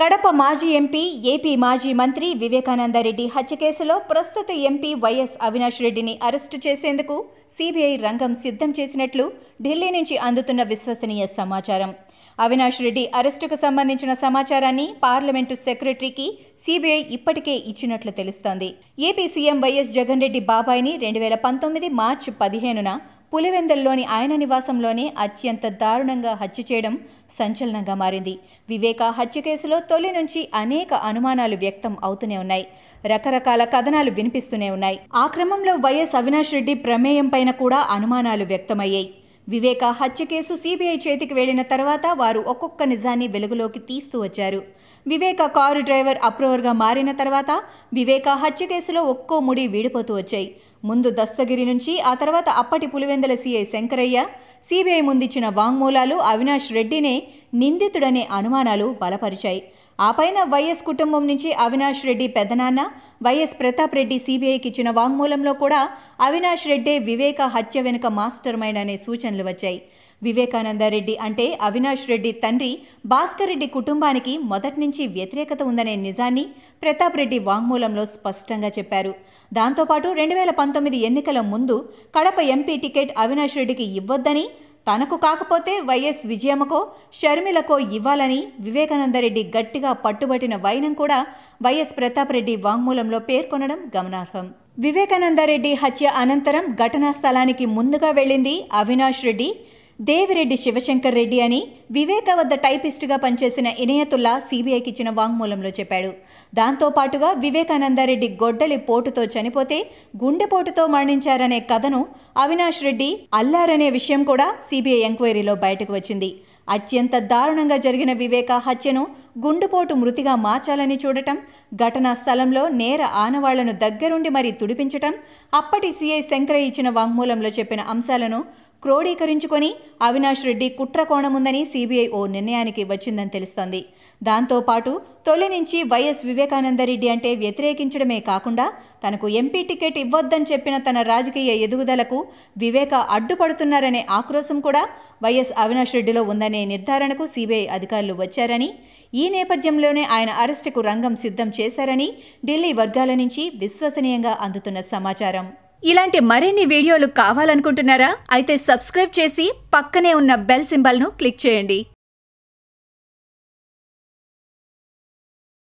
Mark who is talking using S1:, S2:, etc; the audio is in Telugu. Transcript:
S1: కడప మాజీ ఎంపీ ఏపీ మాజీ మంత్రి వివేకానందరెడ్డి హత్య కేసులో ప్రస్తుత ఎంపీ వైఎస్ అవినాష్ రెడ్డిని అరెస్టు చేసేందుకు సిబిఐ రంగం సిద్ధం చేసినట్లు ఢిల్లీ నుంచి అందుతున్న విశ్వసనీయ సమాచారం అవినాష్ రెడ్డి అరెస్టుకు సంబంధించిన సమాచారాన్ని పార్లమెంటు సెక్రటరీకి సిబిఐ ఇప్పటికే ఇచ్చినట్లు తెలుస్తోంది AP CM YS Jagan Reddy బాబాయిని రెండు వేల పంతొమ్మిది మార్చి పదిహేనున పులివెందల్లోని ఆయన నివాసంలోనే అత్యంత దారుణంగా హత్య చేయడం సంచలనంగా మారింది వివేక హత్య కేసులో తొలి నుంచి అనేక అనుమానాలు వ్యక్తం అవుతూనే ఉన్నాయి రకరకాల కథనాలు వినిపిస్తూనే ఉన్నాయి ఆ క్రమంలో వైఎస్ అవినాష్ రెడ్డి ప్రమేయం పైన కూడా అనుమానాలు వ్యక్తమయ్యాయి వివేక హత్య కేసు సీబీఐ చేతికి వెళ్లిన తర్వాత వారు ఒక్కొక్క నిజాన్ని వెలుగులోకి తీస్తూ వచ్చారు వివేక కారు డ్రైవర్ అప్రూవర్గా మారిన తర్వాత వివేక హత్య కేసులో ఒక్కో ముడి వీడిపోతూ వచ్చాయి ముందు దస్తగిరి నుంచి ఆ తర్వాత అప్పటి పులివెందల సీఐ శంకరయ్య సీబీఐ ముందిచ్చిన వాంగ్మూలాలు అవినాష్ రెడ్డినే నిందితుడనే అనుమానాలు బలపరిచాయి ఆ పైన వైఎస్ కుటుంబం నుంచి అవినాష్ రెడ్డి పెదనాన్న వైఎస్ ప్రతాప్ రెడ్డి సీబీఐకి ఇచ్చిన వాంగ్మూలంలో కూడా అవినాష్ రెడ్డే వివేక హత్య వెనుక మాస్టర్ మైండ్ అనే సూచనలు వచ్చాయి వివేకానందరెడ్డి అంటే అవినాష్ రెడ్డి తండ్రి భాస్కర్ రెడ్డి కుటుంబానికి మొదటి నుంచి వ్యతిరేకత ఉందనే నిజాన్ని ప్రతాప్ రెడ్డి వాంగ్మూలంలో స్పష్టంగా చెప్పారు దాంతోపాటు రెండు వేల పంతొమ్మిది ఎన్నికల ముందు కడప ఎంపీ టికెట్ అవినాష్ రెడ్డికి ఇవ్వొద్దని తనకు కాకపోతే వైఎస్ విజయమ్మకో షర్మిలకో ఇవ్వాలని వివేకానందరెడ్డి గట్టిగా పట్టుబట్టిన వైనం కూడా వైఎస్ ప్రతాపరెడ్డి వాంగ్మూలంలో పేర్కొనడం గమనార్హం వివేకానందరెడ్డి హత్య అనంతరం ఘటనా స్థలానికి ముందుగా వెళ్ళింది అవినాష్ రెడ్డి దేవిరెడ్డి శివశంకర్ రెడ్డి అని వివేక వద్ద టైపిస్టుగా పనిచేసిన ఇనయతుల్లా సీబీఐకి ఇచ్చిన వాంగ్మూలంలో చెప్పాడు దాంతో పాటుగా వివేకానందారెడ్డి గొడ్డలి పోటుతో చనిపోతే గుండెపోటుతో మరణించారనే కథను అవినాష్ రెడ్డి అల్లారనే విషయం కూడా సీబీఐ ఎంక్వైరీలో బయటకు వచ్చింది అత్యంత దారుణంగా జరిగిన వివేక హత్యను గుండెపోటు మృతిగా మార్చాలని చూడటం ఘటనా స్థలంలో నేర ఆనవాళ్లను దగ్గరుండి మరీ తుడిపించటం అప్పటి సీఐ శంకరయ్య ఇచ్చిన వాంగ్మూలంలో చెప్పిన అంశాలను క్రోడీకరించుకొని అవినాష్ రెడ్డి కుట్ర కోణముందని సీబీఐ ఓ నిర్ణయానికి వచ్చిందని తెలుస్తోంది దాంతోపాటు తొలి నుంచి వైఎస్ వివేకానందరెడ్డి అంటే వ్యతిరేకించడమే కాకుండా తనకు ఎంపీ టికెట్ ఇవ్వొద్దని చెప్పిన తన రాజకీయ ఎదుగుదలకు వివేక అడ్డుపడుతున్నారనే ఆక్రోశం కూడా వైఎస్ అవినాష్ రెడ్డిలో ఉందనే నిర్ధారణకు సీబీఐ అధికారులు వచ్చారని ఈ నేపథ్యంలోనే ఆయన అరెస్టుకు రంగం సిద్ధం చేశారని ఢిల్లీ వర్గాల నుంచి విశ్వసనీయంగా అందుతున్న సమాచారం ఇలాంటి మరిన్ని వీడియోలు కావాలనుకుంటున్నారా అయితే సబ్స్క్రైబ్ చేసి పక్కనే ఉన్న బెల్ సింబల్ను క్లిక్ చేయండి